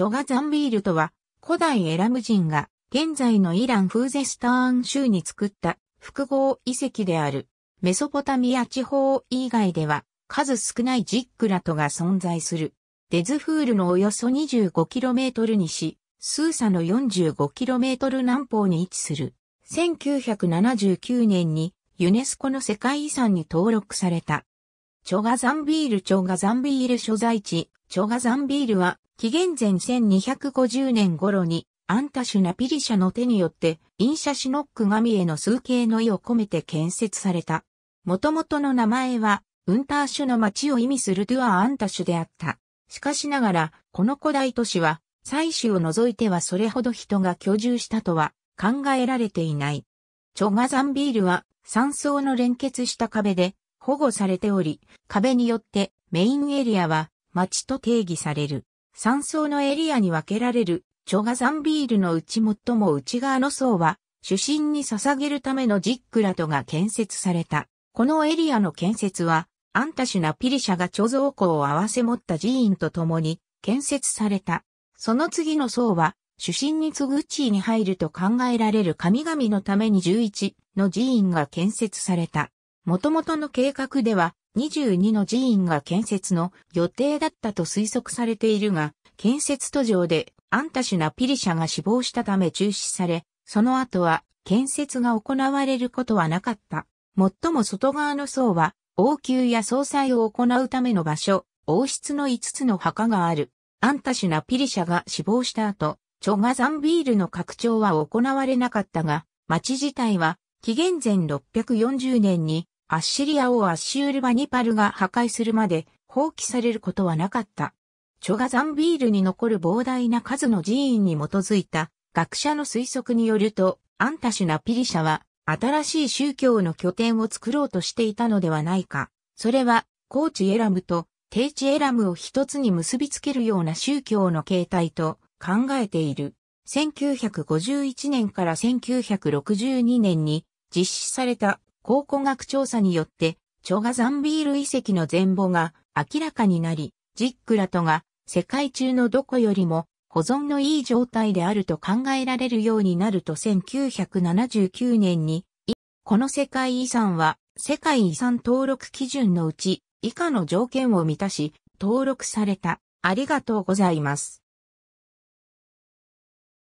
チョガザンビールとは、古代エラム人が、現在のイランフーゼスターン州に作った複合遺跡である。メソポタミア地方以外では、数少ないジックラトが存在する。デズフールのおよそ 25km 西、スーサの 45km 南方に位置する。1979年にユネスコの世界遺産に登録された。チョガザンビールチョガザンビール所在地チョガザンビールは、紀元前1250年頃に、アンタシュナピリ社の手によって、インシャシノック神への崇敬の意を込めて建設された。元々の名前は、ウンターシュの町を意味するドゥア・アンタシュであった。しかしながら、この古代都市は、採取を除いてはそれほど人が居住したとは考えられていない。チョガザンビールは、山層の連結した壁で保護されており、壁によってメインエリアは町と定義される。山層のエリアに分けられる、チョガザンビールのうち最も内側の層は、主神に捧げるためのジックラトが建設された。このエリアの建設は、アンタシュナピリシャが貯蔵庫を合わせ持った寺院と共に建設された。その次の層は、主神に次ぐ地位に入ると考えられる神々のために11の寺院が建設された。もともとの計画では、22の寺院が建設の予定だったと推測されているが、建設途上でアンタシュナピリシャが死亡したため中止され、その後は建設が行われることはなかった。最も外側の層は、王宮や総裁を行うための場所、王室の5つの墓がある。アンタシュナピリシャが死亡した後、チョガザンビールの拡張は行われなかったが、町自体は、紀元前640年にアッシリア王アッシュールバニパルが破壊するまで放棄されることはなかった。チョガザンビールに残る膨大な数の寺院に基づいた学者の推測によると、アンタシュナピリシャは新しい宗教の拠点を作ろうとしていたのではないか。それは、高チ・エラムと低地エラムを一つに結びつけるような宗教の形態と考えている。1951年から1962年に実施された考古学調査によって、チョガザンビール遺跡の全貌が明らかになり、ジックラトが世界中のどこよりも保存のいい状態であると考えられるようになると1979年に、この世界遺産は世界遺産登録基準のうち以下の条件を満たし登録された。ありがとうございます。